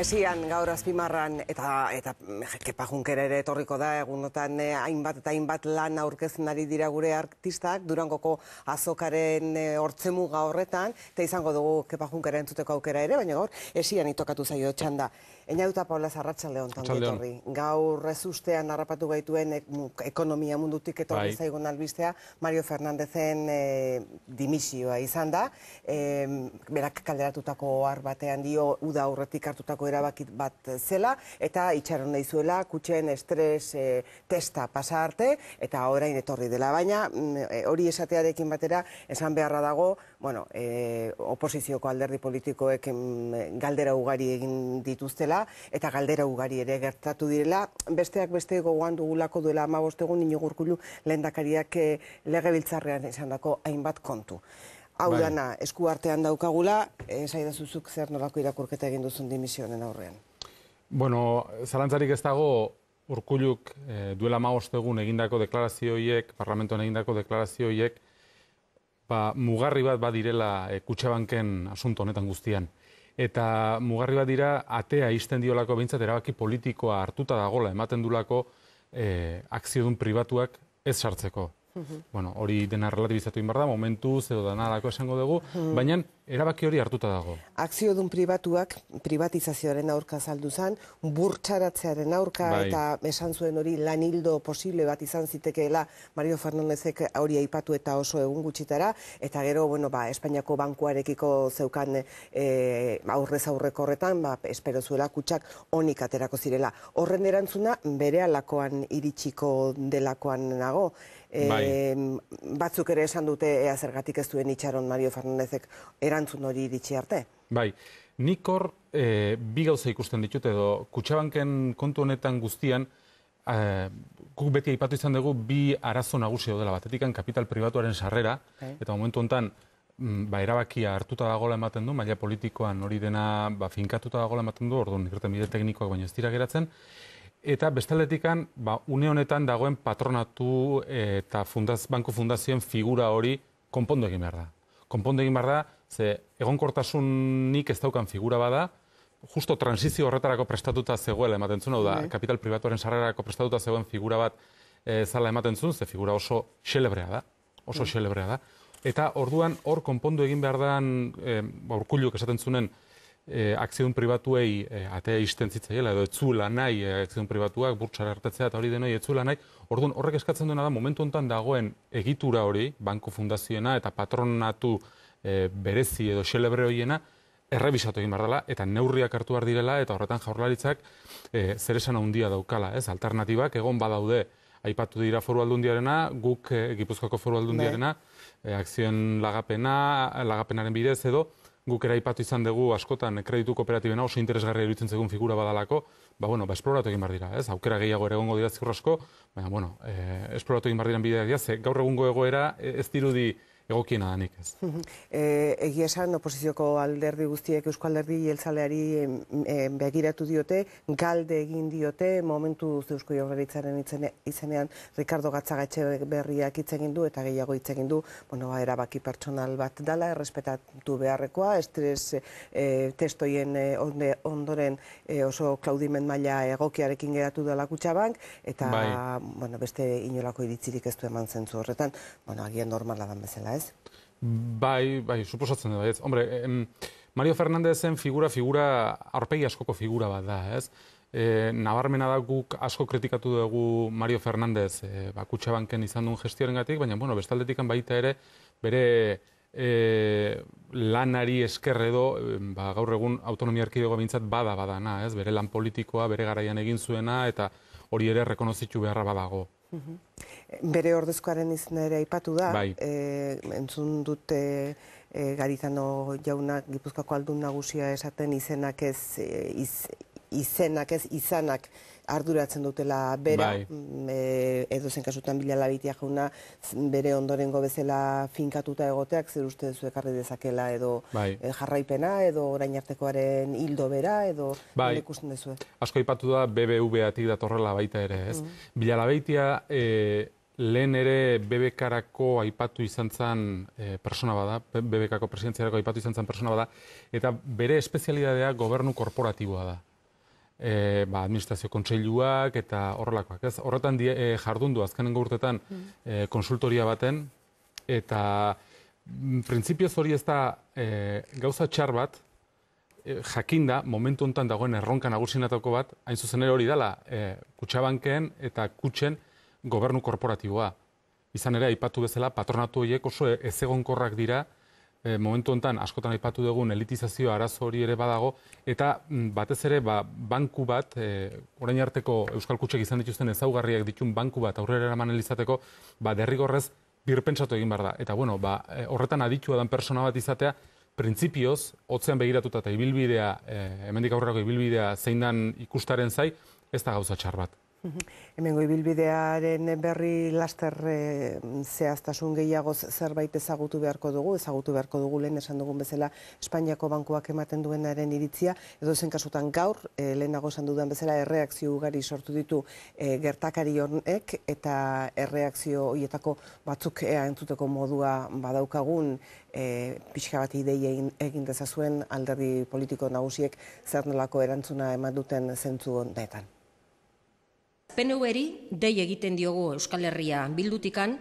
Esian gaur azpimarran eta eta mm, kepa ere etorriko da egunotan eh, hainbat eta hainbat lan aurkezten ari dira gure artistak Durangoko azokaren eh, hortzemuga horretan eta izango dugu kepa junkera aukera ere baina gaur ezian itokatu zaio txanda Eina duta, Paula, zarratxa lehon, tangetorri. Gaur ez ustean harrapatu gaituen eh, ekonomia mundutik etorri bai. zaigun albistea, Mario Fernandezen eh, dimisioa izan da. Eh, berak kalderatutako ohar batean dio, uda aurretik hartutako erabakit bat zela, eta itxaron daizuela, kutxen estres testa pasa arte, eta orain etorri dela. Baina mm, hori esatearekin batera, esan beharra dago, bueno, e, oposizioko alderdi politikoek galdera ugari egin dituztela, eta galdera ugari ere gertatu direla, besteak beste gogoan dugulako duela amabostegun inogurkulu lehendakariak e, legebiltzarrean izan dako hainbat kontu. Hau bai. dana, esku artean daukagula, e, eh, zaidazuzuk zer nolako irakurketa egin duzun dimisionen aurrean. Bueno, zalantzarik ez dago urkuluk e, duela maostegun egindako deklarazioiek, parlamentoan egindako deklarazioiek, ba, mugarri bat badirela e, eh, kutsabanken asunto honetan guztian. Eta mugarri bat dira atea izten diolako bintzat erabaki politikoa hartuta dagola ematen dulako lako e, dun ez sartzeko. Hori bueno, dena relativizatu inbar da, momentu, zedo esango dugu, baina erabaki hori hartuta dago. Akzio pribatuak, privatizazioaren aurka zaldu zan, burtsaratzearen aurka bai. eta esan zuen hori lanildo posible bat izan zitekeela Mario Fernandezek hori aipatu eta oso egun gutxitara, eta gero, bueno, ba, Espainiako bankuarekiko zeukan e, aurrez aurreko horretan, ba, espero zuela kutsak onik aterako zirela. Horren erantzuna, bere alakoan iritsiko delakoan nago. E, Batzuk ere esan dute, ea zergatik ez duen itxaron Mario Fernandezek erantzun hori arte. Bai, nik hor e, bi gauza ikusten ditut edo kutsabanken kontu honetan guztian e, guk beti aipatu izan dugu bi arazo nagusi dela, batetikan kapital pribatuaren sarrera bai. eta momentu hontan mm, ba, erabakia hartuta dagoela ematen du, maila politikoan hori dena ba, finkatuta dagoela ematen du, orduan ikerta bide teknikoak baina ez dira geratzen, eta bestaldetikan, ba, une honetan dagoen patronatu eh, eta fundaz, banku fundazioen figura hori konpondo egin behar da. Konpondo egin behar da, Ze, egonkortasunik ez daukan figura bada, justo transizio horretarako prestatuta zegoela, ematen zuen, da, bai. kapital privatuaren sarrerako prestatuta zegoen figura bat eh, zala ematen zuen, ze figura oso xelebrea da, oso bai. xelebrea da. Eta orduan, hor konpondu egin behar da eh, ba, e, esaten zuen, eh, akzioun akzion pribatuei atea izten zitzaiela, edo etzula nahi akzion pribatuak, burtsara hartatzea eta hori denoi etzula nahi. Orduan, horrek eskatzen duena da, momentu honetan dagoen egitura hori, banku fundazioena eta patronatu, E, berezi edo xelebre hoiena, errebisatu egin behar dela, eta neurriak hartu behar direla, eta horretan jaurlaritzak e, zer esan handia daukala, ez, alternatibak egon badaude, aipatu dira foru aldundiarena, guk egipuzkoako foru aldundiarena, bai. e, akzioen lagapena, lagapenaren bidez edo, guk ere aipatu izan dugu askotan kreditu kooperatibena oso interesgarria iruditzen zegoen figura badalako, ba bueno, ba esploratu egin bar dira, ez? Aukera gehiago ere egongo dira zikur asko, baina bueno, e, esploratu egin bar dira bideak dira, gaur egungo egoera ez dirudi egokina, danik ez. E, egia esan, oposizioko alderdi guztiek Eusko alderdi jeltzaleari begiratu diote, galde egin diote, momentu Eusko jorreritzaren izenean Ricardo Gatzagatxe berriak itzegin du eta gehiago itzegin du, bueno, ba, erabaki pertsonal bat dala, errespetatu beharrekoa, estres e, testoien e, ondoren oso klaudimen maila egokiarekin geratu dela kutsabank, eta bai. beste inolako iritzirik ez du eman zentzu horretan, bueno, agian normala dan bezala, ez? Bai, bai, suposatzen da, ez. Hombre, Mario Fernandezen figura, figura, aurpegi askoko figura bat da, ez? E, nabarmena da guk asko kritikatu dugu Mario Fernandez e, ba, banken izan duen gestioaren gatik, baina, bueno, bestaldetik baita ere, bere e, lanari eskerredo ba, gaur egun autonomia erkidego bintzat bada badana, ez? Bere lan politikoa, bere garaian egin zuena, eta hori ere rekonozitu beharra badago. Mm Bere ordezkoaren izena ere aipatu da, bai. E, entzun dute e, garizano jaunak Gipuzkoako aldun nagusia esaten izenak ez, e, izenak ez izanak arduratzen dutela bera, bai. Mm, e, edo zen kasutan bilalabitia jauna, bere ondorengo bezala finkatuta egoteak, zer uste duzu ekarri dezakela edo bai. jarraipena, edo orain artekoaren hildo bera, edo bai. ikusten dezue. Asko ipatu da BBV-atik datorrela baita ere, ez? Mm. Bilalabitia... E, lehen ere bebekarako aipatu izan zen e, persona bada, bebekako presidentziarako aipatu izan zen persona bada, eta bere espezialidadea gobernu korporatiboa da. Eh, ba, administrazio kontseiluak eta horrelakoak. Ez, horretan die, eh, jardundu azkenengo urtetan mm. konsultoria baten, eta mm, printzipioz hori ez da gauza txar bat, jakinda, momentu honetan dagoen erronka nagusinatako bat, hain zuzen ere hori dela, e, kutsabanken eta kutsen, gobernu korporatiboa. Izan ere, aipatu bezala, patronatu horiek oso e- ezegonkorrak dira, e, momentu honetan askotan aipatu dugun elitizazio arazo hori ere badago, eta mm, batez ere, ba, banku bat, e, orain arteko Euskal Kutsek izan dituzten ezaugarriak ditun banku bat aurrera eraman elizateko, ba, derrigorrez, birpentsatu egin behar da. Eta bueno, ba, horretan aditu adan persona bat izatea, printzipioz, otzean begiratuta eta ibilbidea, e, hemendik aurrako ibilbidea zein dan ikustaren zai, ez da gauza txar bat. Hemen goi berri laster eh, zehaztasun gehiagoz zerbait ezagutu beharko dugu, ezagutu beharko dugu lehen esan dugun bezala Espainiako bankuak ematen duenaren iritzia, edo zen kasutan gaur, eh, lehenago esan dudan bezala erreakzio ugari sortu ditu eh, gertakari honek eta erreakzio horietako batzuk ea entzuteko modua badaukagun pixka bat idei egin dezazuen alderdi politiko nagusiek zer nolako erantzuna eman duten zentzu honetan. PNV-eri dei egiten diogu Euskal Herria bildutikan,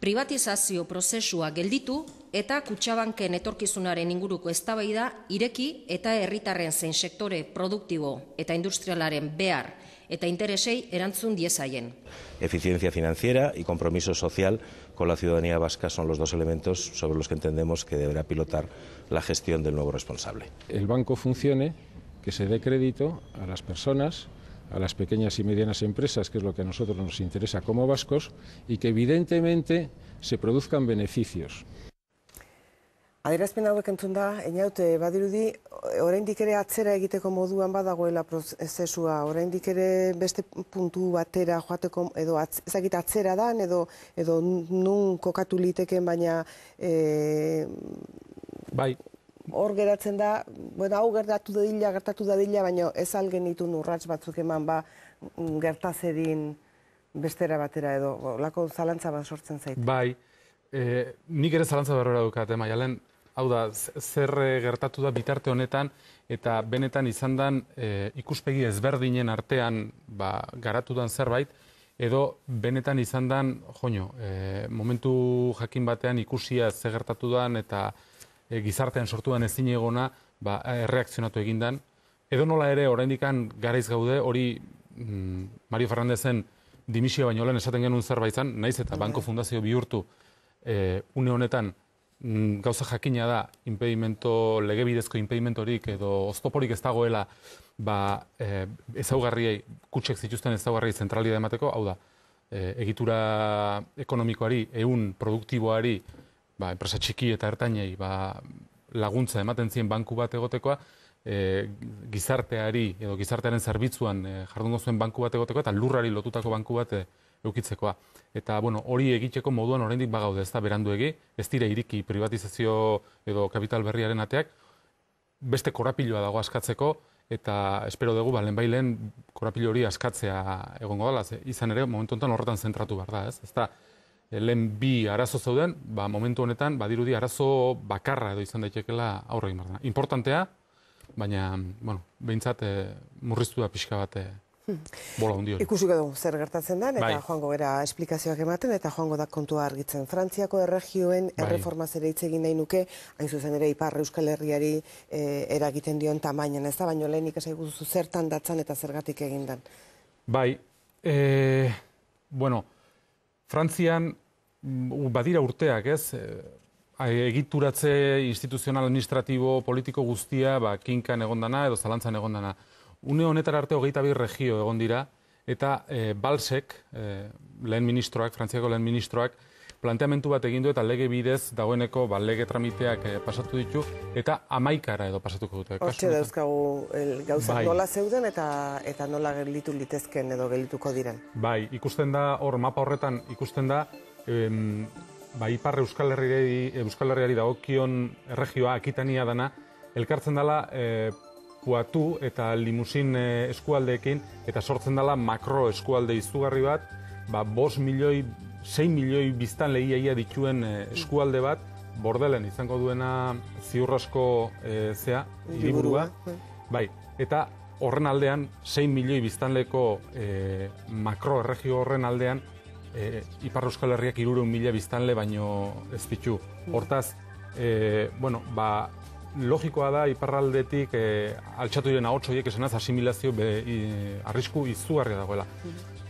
privatizazio prozesua gelditu eta kutsabanken etorkizunaren inguruko eztabaida ireki eta herritarren zein sektore produktibo eta industrialaren behar eta interesei erantzun diezaien. Eficiencia financiera y compromiso social con la ciudadanía vasca son los dos elementos sobre los que entendemos que deberá pilotar la gestión del nuevo responsable. El banco funcione, que se de crédito a las personas, a las pequeñas y medianas empresas, que es lo que a nosotros nos interesa como vascos, y que evidentemente se produzcan beneficios. Adierazpen hauek entzun da, inaute, badirudi, oraindik ere atzera egiteko moduan badagoela prozesua, oraindik ere beste puntu batera joateko, edo atz, ezagit atzera dan, edo, edo nun kokatu liteken, baina... Eh, bai, hor geratzen da, bueno, hau gertatu da dila, gertatu da dila, baina ez algen ditu nurrats batzuk eman ba, mm, gertazedin bestera batera edo, lako zalantza bat sortzen zait. Bai, eh, nik ere zalantza berrora dukat, ema, eh, jalen, hau da, zer eh, gertatu da bitarte honetan, eta benetan izan ikuspegi ezberdinen artean ba, garatu zerbait, edo benetan izan den, joño, momentu jakin batean ikusia zer gertatu dan eta e, gizartean sortuan ezin egona ba, erreakzionatu egindan. Edo nola ere, oraindik garaiz gaude, hori mm, Mario Fernandezen dimisio baino lehen esaten genuen zerbait zan, naiz eta bai. Banko Fundazio bihurtu e, une honetan mm, gauza jakina da, impedimento, legebidezko impedimentorik edo oztoporik ez dagoela, ba, e, ezaugarriei, kutsek zituzten ezaugarri zentralia emateko, hau da, e, egitura ekonomikoari, eun produktiboari, ba, enpresa txiki eta ertainei ba, laguntza ematen zien banku bat egotekoa, e, gizarteari edo gizartearen zerbitzuan e, jardungo zuen banku bat egotekoa eta lurrari lotutako banku bat e, eukitzekoa. Eta, bueno, hori egiteko moduan oraindik bagaude ez da beranduegi, ez dira iriki privatizazio edo kapital berriaren ateak, beste korapiloa dago askatzeko, eta espero dugu, ba, lehen bai korapilo hori askatzea egongo dela, izan ere, momentu honetan horretan zentratu behar da, ez? Ez da, Eh, lehen bi arazo zeuden, ba, momentu honetan, badirudi arazo bakarra edo izan daitekeela aurre egin Importantea, baina, bueno, behintzat e, murriztu da pixka bat eh, hmm. bola hundi hori. Ikusik edo zer gertatzen den, eta bai. joango gera esplikazioak ematen, eta joango da kontua argitzen. Frantziako erregioen bai. erreformaz ere hitz egin nahi nuke, hain zuzen ere Ipar Euskal Herriari e, eragiten dion tamainan, ez da, baino lehen ikasai zertan datzan eta zergatik egindan. Bai, e, bueno, Frantzian Mm, badira urteak, ez? Eh, egituratze instituzional, administratibo, politiko guztia, ba, kinkan egondana edo zalantzan egondana. Une honetara arte hogeita bi regio egon dira, eta eh, Balsek, eh, lehen ministroak, Frantziako lehen ministroak, planteamentu bat egindu eta lege bidez dagoeneko ba, lege tramiteak pasatu ditu, eta amaikara edo pasatuko dute. Hortxe dauzkagu gauzak bai. nola zeuden eta eta nola gelditu litezken edo geldituko diren. Bai, ikusten da, hor mapa horretan ikusten da, ba, Iparre Euskal Herriari, Euskal Herriari da okion erregioa, akitania dana, elkartzen dala e, puatu eta limusin e, eskualdeekin, eta sortzen dala makro eskualde izugarri bat, ba, bos milioi, sei milioi biztan lehiaia dituen e, eskualde bat, bordelen izango duena ziurrasko e, zea, liburua. bai, eta horren aldean, 6 milioi biztanleko e, makro erregio horren aldean, e, Ipar Euskal Herriak irureun mila biztanle baino ez Hortaz, eh, bueno, ba, logikoa da iparraldetik e, altxatu diren ahotsoiek esanaz asimilazio arrisku izugarria dagoela.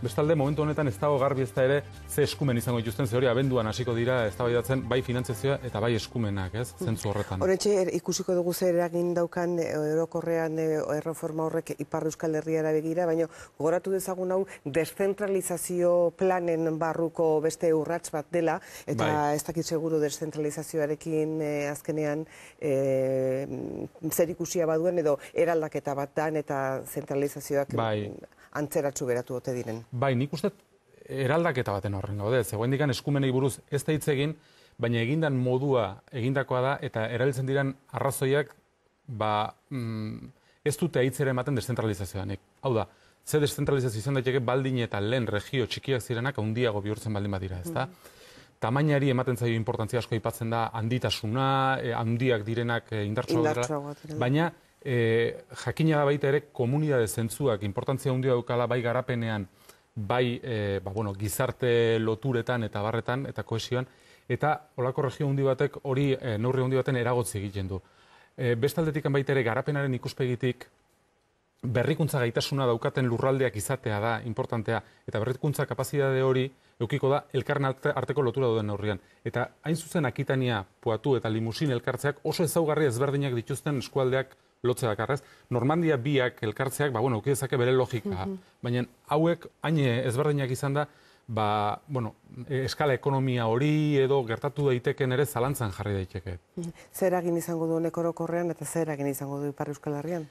Bestalde, momentu honetan ez dago garbi ez ere ze eskumen izango dituzten, ze hori abenduan hasiko dira ez dago idatzen bai finantzazioa eta bai eskumenak, ez, zentzu horretan. Horentxe, er, ikusiko dugu ze eragin daukan erokorrean erroforma horrek ipar Euskal Herriara begira, baina goratu dezagun hau descentralizazio planen barruko beste urrats bat dela, eta bai. ez dakit seguru descentralizazioarekin e, azkenean e, zer ikusia baduen edo eraldaketa bat dan eta zentralizazioak. Bai antzeratsu beratu ote diren. Bai, nik uste eraldaketa baten horren gaude, zegoindikan eskumenei buruz ez da hitz egin, baina egindan modua egindakoa da eta erabiltzen diren arrazoiak ba, mm, ez dute hitzera ematen descentralizazioan. Hau da, ze descentralizazio izan daiteke baldin eta lehen regio txikiak zirenak handiago bihurtzen baldin badira, ezta? Mm Tamainari ematen zaio importantzia asko aipatzen da handitasuna, eh, handiak direnak eh, indartsuak dira. Baina e, jakina baita ere komunidade zentzuak, importantzia handia daukala bai garapenean, bai e, ba, bueno, gizarte loturetan eta barretan eta kohesioan, eta olako regio hundi batek hori e, neurri hundi baten eragotzi egiten du. E, bestaldetik baita ere garapenaren ikuspegitik berrikuntza gaitasuna daukaten lurraldeak izatea da importantea eta berrikuntza kapazitate hori eukiko da elkarren arteko lotura duen neurrian. Eta hain zuzen akitania puatu eta limusin elkartzeak oso ezaugarri ezberdinak dituzten eskualdeak lotze dakarrez. Normandia biak, elkartzeak, ba, bueno, ukidezake bere logika. Baina hauek, haine ezberdinak izan da, ba, bueno, e, eskala ekonomia hori edo gertatu daiteken ere zalantzan jarri daiteke. Zer eragin izango du honek orokorrean eta zer eragin izango du Ipar Euskal Herrian?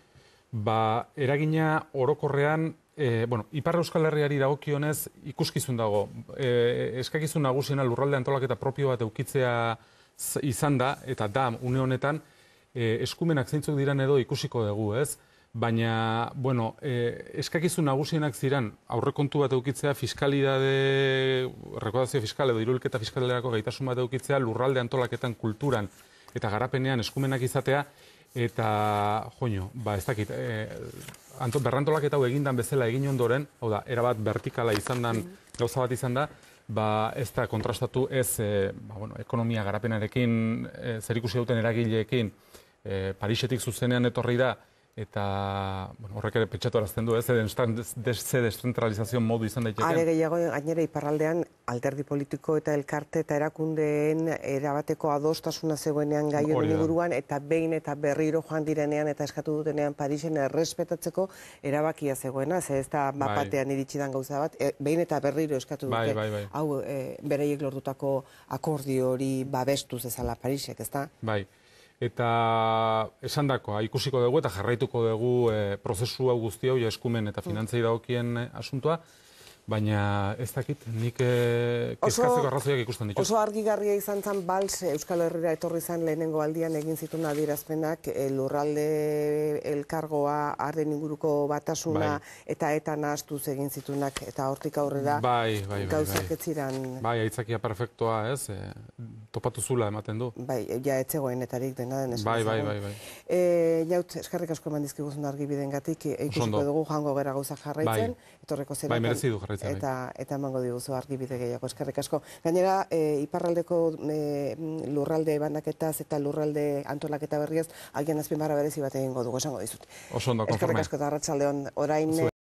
Ba, eragina orokorrean, e, bueno, Ipar Euskal Herriari dagokionez ikuskizun dago. E, eskakizun nagusiena lurralde antolaketa eta propio bat eukitzea izan da, eta da, une honetan, Eh, eskumenak zeintzuk diran edo ikusiko dugu, ez? Baina, bueno, eh, eskakizu nagusienak ziran, aurrekontu bat eukitzea, fiskalidade, rekodazio fiskal edo irulketa fiskalderako gaitasun bat eukitzea, lurralde antolaketan kulturan eta garapenean eskumenak izatea, eta, joño, ba, ez dakit, eh, anto, berrantolak egindan bezala egin ondoren, hau da, erabat bertikala izan dan, gauza bat izan da, ba, ez da kontrastatu ez eh, ba, bueno, ekonomia garapenarekin, eh, zerikusi zer duten eragileekin, Eh, Parisetik zuzenean etorri da, eta horrek ere petxatu arazten du, ez ze destentralizazio modu izan daiteken. Hale gehiago, gainera, iparraldean, alterdi politiko eta elkarte eta erakundeen erabateko adostasuna zegoenean gai honen iguruan, eta behin eta berriro joan direnean eta eskatu dutenean Parisen errespetatzeko erabakia zegoena, ze ez da mapatean bai. iritsidan gauza bat, e, behin eta berriro eskatu bai, dute, bai, hau e, bereiek lortutako akordiori babestuz ezala Parisek, ez da? bai eta esandakoa ah, ikusiko dugu eta jarraituko dugu e, prozesu hau guztia, ja eskumen eta hm. finantzei daokien eh, asuntua. Baina ez dakit, nik eh, kizkatzeko arrazoiak ikusten ditu. Oso argi garria izan zen, Bals eh, Euskal Herrera etorri izan lehenengo aldian egin zituna dirazpenak, eh, lurralde elkargoa, arden inguruko batasuna, bai. eta eta nahaztuz egin zitunak, eta hortik aurrera bai, bai, gauzak etziran... bai, Bai, aitzakia perfektua, ez? Topatu zula ematen du. Bai, ja etzegoen etarik dena den. Bai, bai, bai. Jaut, eskerrik asko eman dizkiguzun argi bidengatik, ikusiko dugu jango gara gauzak jarraitzen. Bai, merezidu jarraitzen. Eta, eta emango diguzu argibide gehiago, eskerrik asko. Gainera, e, iparraldeko e, lurralde bandaketaz eta lurralde antolaketa berriaz, agian azpimarra berezi bat egingo dugu, esango dizut. Oso ondo, konforme. Eskerrik asko, eta hon orain...